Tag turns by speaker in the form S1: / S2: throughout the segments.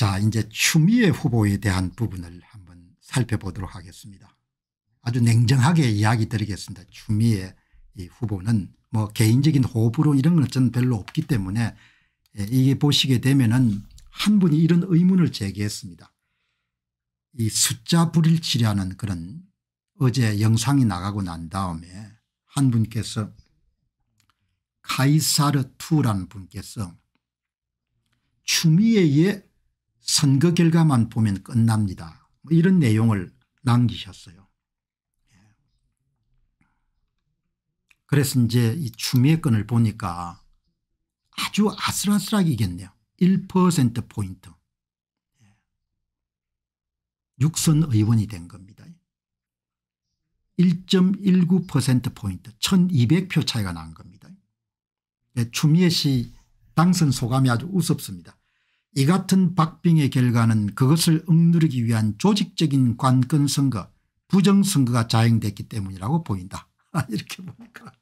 S1: 자 이제 추미애 후보에 대한 부분을 한번 살펴보도록 하겠습니다. 아주 냉정하게 이야기 드리겠습니다. 추미애 후보는 뭐 개인적인 호불호 이런 것은 별로 없기 때문에 예, 이게 보시게 되면은 한 분이 이런 의문을 제기했습니다. 이 숫자 불일치라는 그런 어제 영상이 나가고 난 다음에 한 분께서 카이사르2라는 분께서 추미애의 선거 결과만 보면 끝납니다. 뭐 이런 내용을 남기셨어요. 예. 그래서 이제 이 추미애 건을 보니까 아주 아슬아슬하게 이겼네요. 1%포인트. 예. 육선 의원이 된 겁니다. 1.19%포인트 1200표 차이가 난 겁니다. 네, 추미애 씨 당선 소감이 아주 우습습니다. 이 같은 박빙의 결과는 그것을 억누르기 위한 조직적인 관건 선거 부정선거가 자행됐기 때문이라고 보인다. 이렇게 보니까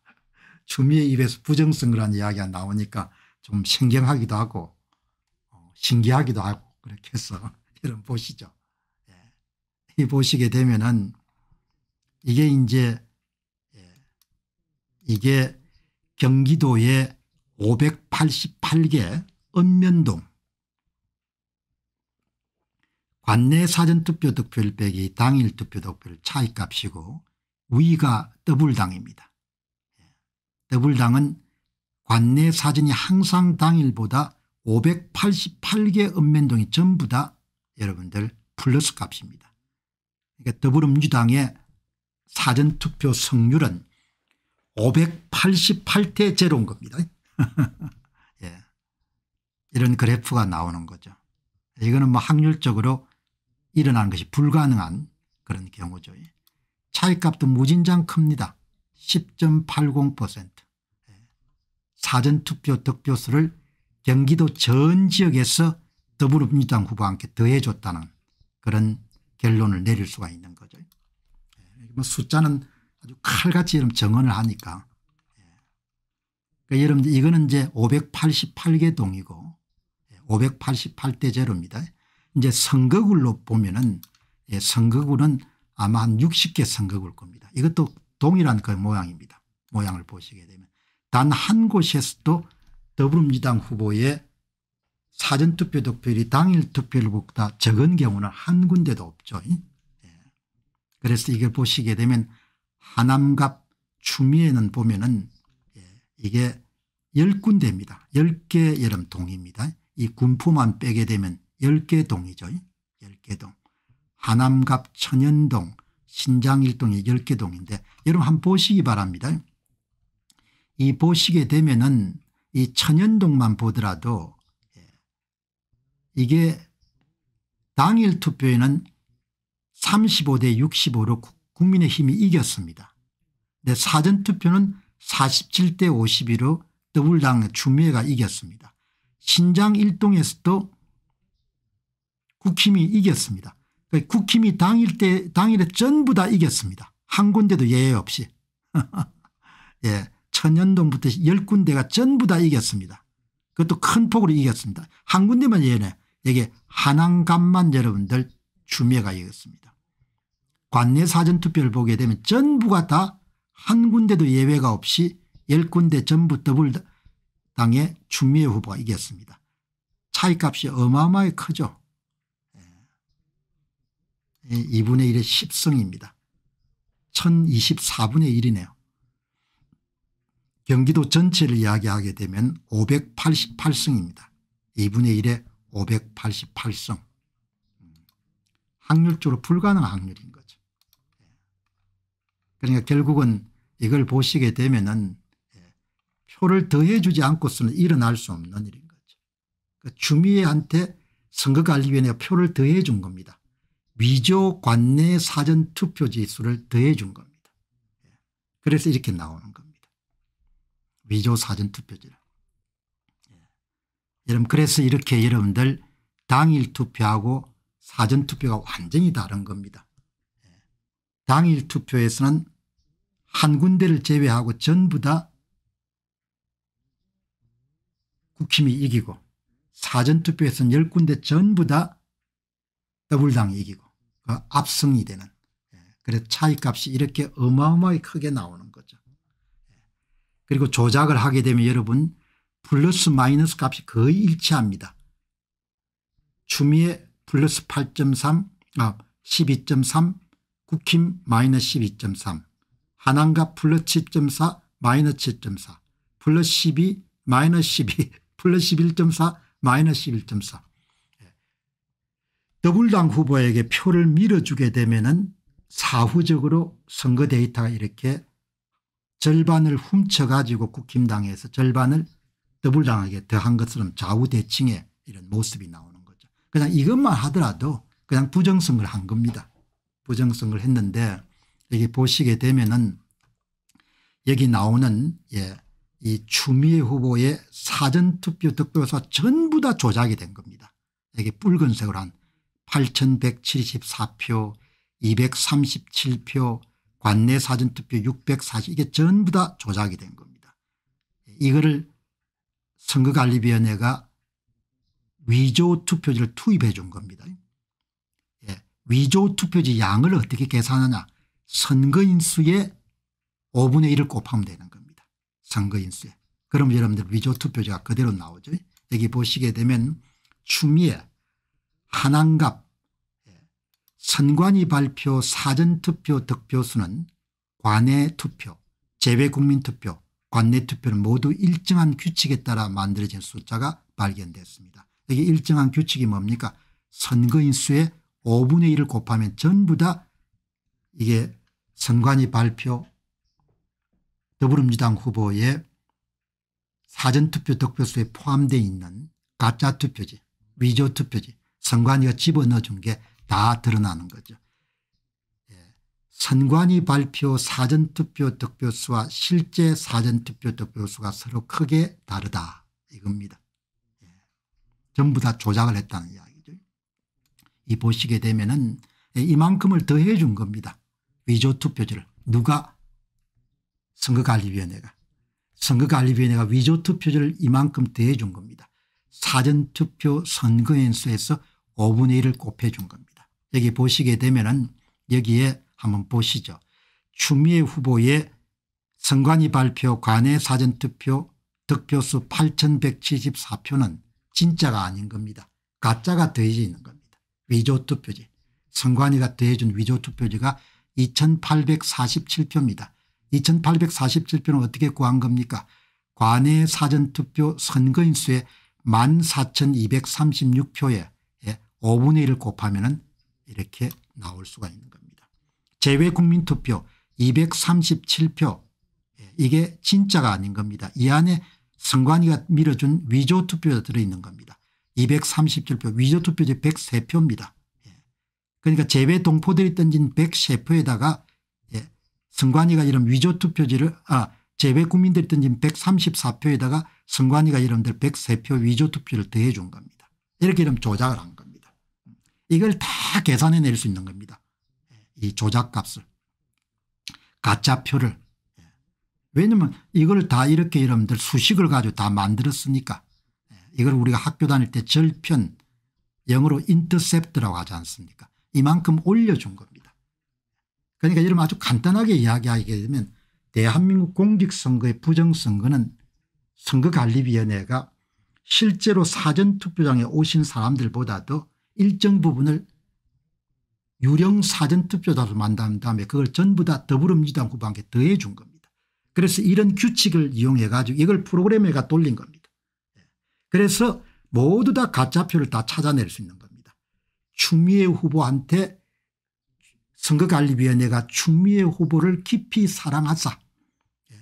S1: 주미의 입에서 부정선거라는 이야기가 나오니까 좀 신경하기도 하고 어, 신기하기도 하고 그렇게 해서 여러분 보시죠. 예. 이 보시게 되면은 이게 이제 예, 이게 경기도의 588개 읍면동 관내 사전투표 득표율 빼기 당일 투표 득표율 차이값이고 위가 더블당입니다. 예. 더블당은 관내 사전이 항상 당일보다 588개 읍면동이 전부 다 여러분들 플러스 값입니다. 그러니까 더불어민주당의 사전투표 성률은 588대 제로인 겁니다. 예. 이런 그래프가 나오는 거죠. 이거는 뭐 확률적으로 일어나는 것이 불가능한 그런 경우죠. 예. 차익값도 무진장 큽니다. 10.80% 예. 사전투표 득표수를 경기도 전 지역에서 더불어민주당 후보와 함께 더해줬다는 그런 결론을 내릴 수가 있는 거죠. 예. 뭐 숫자는 아주 칼같이 정언을 하니까 그러니까 여러분들 이거는 이제 588개 동이고 588대 제로입니다. 이제 선거구로 보면은 예, 선거구는 아마 한 60개 선거구일 겁니다. 이것도 동일한 그 모양입니다. 모양을 보시게 되면 단 한 곳에서도 더불어민주당 후보의 사전투표 득표율이 당일 투표율보다 적은 경우는 한 군데도 없죠. 예. 그래서 이걸 보시게 되면 하남갑 추미애는 보면은 예. 이게 10군데입니다. 10개 여름 동입니다. 이 군포만 빼게 되면 10개동이죠. 10개동. 하남갑 천연동, 신장일동이 10개동인데 여러분 한번 보시기 바랍니다. 이 보시게 되면은 이 천연동만 보더라도 예, 이게 당일 투표에는 35대 65로 국민의힘이 이겼습니다. 근데 사전투표는 47대 52로 더불당 주미애가 이겼습니다. 신장 1동에서도 국힘이 이겼습니다. 그러니까 국힘이 당일 때 당일에 전부 다 이겼습니다. 한 군데도 예외 없이. 예, 천연동부터 열 군데가 전부 다 이겼습니다. 그것도 큰 폭으로 이겼습니다. 한 군데만 예외네. 이게 한양간만 여러분들 주미가 이겼습니다. 관내 사전투표를 보게 되면 전부가 다 한 군데도 예외가 없이 열 군데 전부 더블 당의 주미의 후보가 이겼습니다. 차이값이 어마어마하게 크죠. 2분의 1의 10승입니다. 1024분의 1이네요. 경기도 전체를 이야기하게 되면 588승입니다. 2분의 1의 588승. 확률적으로 불가능한 확률인 거죠. 그러니까 결국은 이걸 보시게 되면 은 예, 표를 더해 주지 않고서는 일어날 수 없는 일인 거죠. 그러니까 주미애한테 선거관리위원회가 표를 더해 준 겁니다. 위조 관내 사전 투표지 수를 더해 준 겁니다. 그래서 이렇게 나오는 겁니다. 위조 사전 투표지라. 예. 여러분 그래서 이렇게 여러분들 당일 투표하고 사전 투표가 완전히 다른 겁니다. 예. 당일 투표에서는 한 군데를 제외하고 전부 다 국힘이 이기고 사전투표에서는 10군데 전부 다 더불당이 이기고 어, 압승이 되는 예, 그래서 차이값이 이렇게 어마어마하게 크게 나오는 거죠. 예. 그리고 조작을 하게 되면 여러분 플러스 마이너스 값이 거의 일치합니다. 추미애 플러스 8.3 아, 12.3 국힘 마이너스 12.3 한항갑 플러스 7.4 마이너스 7.4 플러스 12 마이너스 12 플러스 11.4 마이너스 11.4 더불당 후보에게 표를 밀어주게 되면은 사후적으로 선거 데이터가 이렇게 절반을 훔쳐가지고 국힘당에서 절반을 더불당하게 더한 것처럼 좌우대칭의 이런 모습이 나오는 거죠. 그냥 이것만 하더라도 그냥 부정성을 한 겁니다. 부정성을 했는데 여기 보시게 되면은 여기 나오는 예, 이 추미애 후보의 사전투표 득표가 전부 다 조작이 된 겁니다. 여기 붉은색으로 한 8174표 237표 관내 사전투표 640 이게 전부 다 조작이 된 겁니다. 이거를 선거관리위원회가 위조 투표지를 투입해 준 겁니다. 예. 위조 투표지 양을 어떻게 계산하냐 선거인수의 5분의 1을 곱하면 되는 겁니다. 선거인수에. 그럼 여러분들 위조 투표지가 그대로 나오죠. 여기 보시게 되면 추미애 한안갑 예. 선관위 발표 사전투표 득표수는 관내 투표 재외국민 투표 관내 투표는 모두 일정한 규칙에 따라 만들어진 숫자가 발견됐습니다. 여기 일정한 규칙이 뭡니까 선거인 수의 5분의 1을 곱하면 전부 다 이게 선관위 발표 더불어민주당 후보의 사전투표 득표수에 포함되어 있는 가짜투표지 위조투표지 선관위가 집어넣어 준게 다 드러나는 거죠. 예. 선관위 발표 사전투표 득표수와 실제 사전투표 득표수가 서로 크게 다르다 이겁니다. 예. 전부 다 조작을 했다는 이야기죠. 이 보시게 되면은 예, 이만큼을 더해 준 겁니다. 위조투표지를 누가 선거관리위원회가 선거관리위원회가 위조투표지를 이만큼 더해 준 겁니다. 사전투표 선거인수에서 5분의 1을 곱해준 겁니다. 여기 보시게 되면 은 여기에 한번 보시죠. 추미애 후보의 선관위 발표 관외 사전투표 득표수 8174표는 진짜가 아닌 겁니다. 가짜가 더해져 있는 겁니다. 위조투표지. 선관위가 더해준 위조투표지가 2847표입니다. 2847표는 어떻게 구한 겁니까 관외 사전투표 선거인수에 14,236표에 5분의 1을 곱하면 이렇게 나올 수가 있는 겁니다. 재외국민투표 237표 예, 이게 진짜가 아닌 겁니다. 이 안에 선관위가 밀어준 위조투표가 들어있는 겁니다. 237표 위조투표지 103표입니다. 예, 그러니까 재외 동포들이 던진 103표에다가 예, 선관위가 이런 위조투표지를 아 재외 국민들이 던진 134표에다가 선관위가 여러분들 103표 위조 투표를 더해 준 겁니다. 이렇게 이름 조작을 한 겁니다. 이걸 다 계산해 낼 수 있는 겁니다. 이 조작값을 가짜 표를 왜냐면 이걸 다 이렇게 여러분들 수식을 가지고 다 만들었으니까 이걸 우리가 학교 다닐 때 절편 영어로 인터셉트라고 하지 않습니까 이만큼 올려준 겁니다. 그러니까 여러분 아주 간단하게 이야기하게 되면 대한민국 공직선거의 부정선거는 선거관리위원회가 실제로 사전투표장에 오신 사람들보다도 일정 부분을 유령 사전투표자로 만든 다음에 그걸 전부 다 더불어민주당 후보한테 더해 준 겁니다. 그래서 이런 규칙을 이용해 가지고 이걸 프로그램에가 돌린 겁니다. 그래서 모두 다 가짜표를 다 찾아낼 수 있는 겁니다. 추미애 후보한테 선거관리위원회가 충미의 후보를 깊이 사랑하자 예.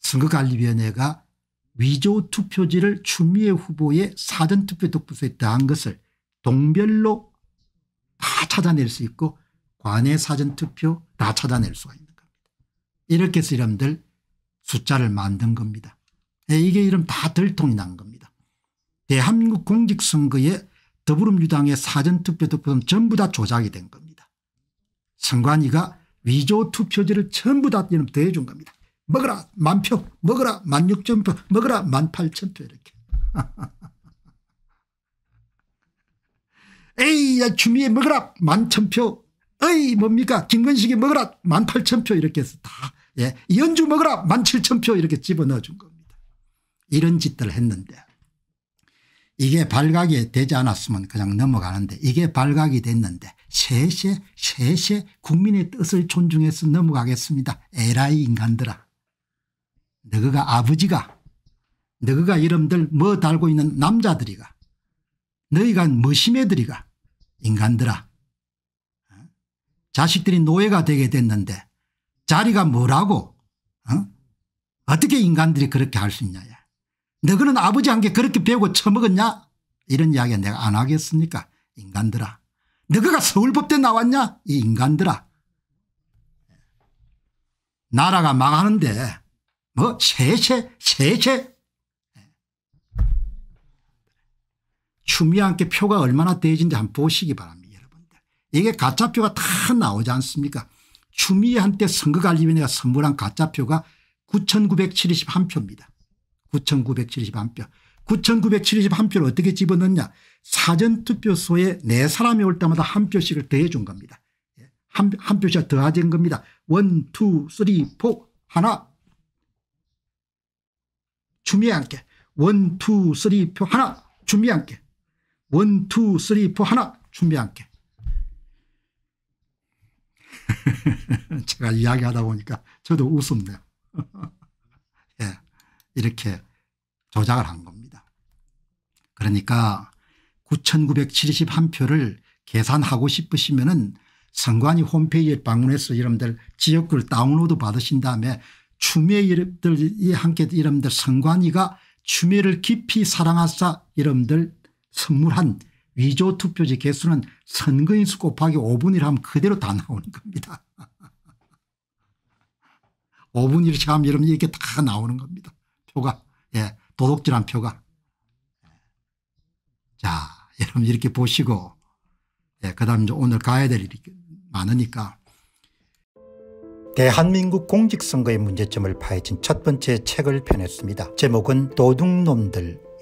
S1: 선거관리위원회가 위조 투표지를 추미애 후보의 사전투표 득표소에 더한 것을 동별로 다 찾아낼 수 있고 관내 사전투표 다 찾아낼 수가 있는 겁니다. 이렇게 해서 이름들 숫자를 만든 겁니다. 예, 이게 이름 다 들통이 난 겁니다. 대한민국 공직선거에 더불어민주당의 사전투표 득표는 전부 다 조작이 된 겁니다. 선관위가 위조 투표지를 전부 다 대준 겁니다. 먹어라 만표 먹어라 만육천표 먹어라 만팔천표 이렇게 에이 야 주미에 먹어라 만천표 에이 뭡니까 김건식이 먹어라 만팔천표 이렇게 해서 다 예. 이주 먹어라 만칠천표 이렇게 집어넣어 준 겁니다. 이런 짓들 했는데 이게 발각이 되지 않았으면 그냥 넘어가는데 이게 발각이 됐는데 세세 세세 국민의 뜻을 존중해서 넘어가겠습니다. 에라이 인간들아 너가 아버지가 너가 이름들 뭐 달고 있는 남자들이가 너희가 뭐심해들이가 인간들아 어? 자식들이 노예가 되게 됐는데 자리가 뭐라고 어? 어떻게 인간들이 그렇게 할 수 있냐 너그는 아버지한테 그렇게 배우고 처먹었냐 이런 이야기 내가 안 하겠습니까 인간들아 너그가 서울법대 나왔냐 이 인간들아 나라가 망하는데 뭐 세세 세세 추미애 함께 표가 얼마나 대진지 한번 보시기 바랍니다 여러분들 이게 가짜표가 다 나오지 않습니까 추미애한테 선거관리위원회가 선물한 가짜표가 9971표입니다 9,971표. 9,971표를 어떻게 집어넣냐 사전투표소에 네 사람이 올 때마다 한 표씩을 더해 준 겁니다. 예, 한, 한 표씩 더하진 겁니다. 원, 투, 쓰리, 하나 주미 함께 원, 투, 쓰리, 하나 주미 함께 원, 투, 쓰리, 하나 주미 함께 제가 이야기하다 보니까 저도 웃음네요. 이렇게 조작을 한 겁니다. 그러니까 9971표를 계산하고 싶으시면 은 선관위 홈페이지에 방문해서 여러분들 지역구를 다운로드 받으신 다음에 추미애 여러분들이 함께 여러분들 선관위가 추미애를 깊이 사랑하사 여러분들 선물한 위조 투표지 개수는 선거인수 곱하기 5분이 하면 그대로 다 나오는 겁니다. 5분 이 하면 여러분 이렇게 다 나오는 겁니다. 표가 예, 도둑질한 표가 자 여러분 이렇게 보시고 예, 그다음 이제 오늘 가야 될 일이 많으니까 대한민국 공직선거의 문제점을 파헤친 첫 번째 책을 펴냈습니다. 제목은 도둑놈들